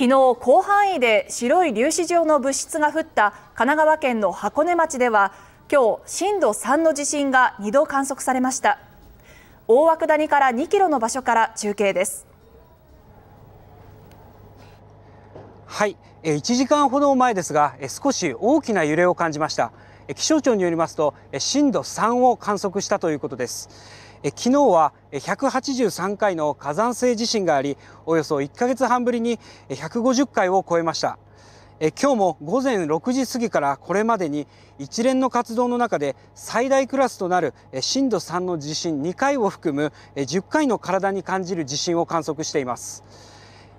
昨日広範囲で白い粒子状の物質が降った神奈川県の箱根町では今日震度3の地震が2度観測されました大涌谷から2キロの場所から中継ですはい1時間ほど前ですが少し大きな揺れを感じました気象庁によりますと震度3を観測したということです昨日は183回の火山性地震があり、およそ1ヶ月半ぶりに150回を超えました。今日も午前6時過ぎからこれまでに一連の活動の中で最大クラスとなる震度3の地震2回を含む10回の体に感じる地震を観測しています。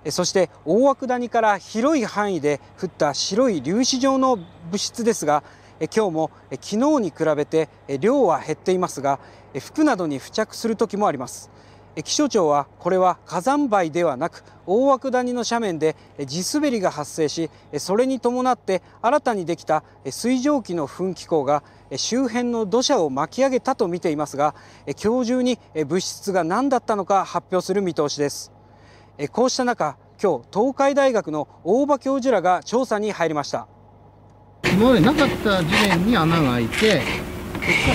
そして大涌谷から広い範囲で降った白い粒子状の物質ですが今日も昨日に比べて量は減っていますが服などに付着する時もあります気象庁はこれは火山灰ではなく大涌谷の斜面で地滑りが発生しそれに伴って新たにできた水蒸気の噴気口が周辺の土砂を巻き上げたと見ていますが今日中に物質が何だったのか発表する見通しですこうした中今日東海大学の大場教授らが調査に入りました今までなかった地面に穴が開いてそこ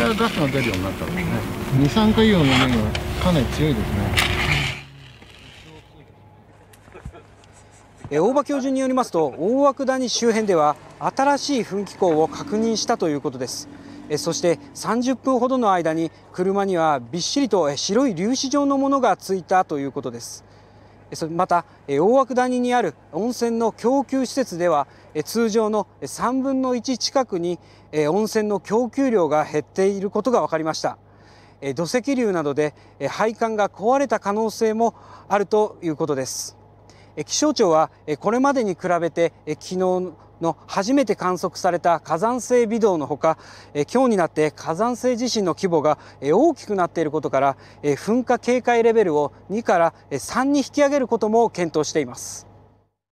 からガスが出るようになったんですね二酸化硫黄の面がかなり強いですね大場教授によりますと大涌谷周辺では新しい噴気口を確認したということですそして30分ほどの間に車にはびっしりと白い粒子状のものがついたということですまた大涌谷にある温泉の供給施設では通常の3分の1近くに温泉の供給量が減っていることが分かりました土石流などで配管が壊れた可能性もあるということです気象庁はこれまでに比べて昨日の初めて観測された火山性微動のほか、今日になって火山性地震の規模が大きくなっていることから、噴火警戒レベルを2から3に引き上げることも検討しています。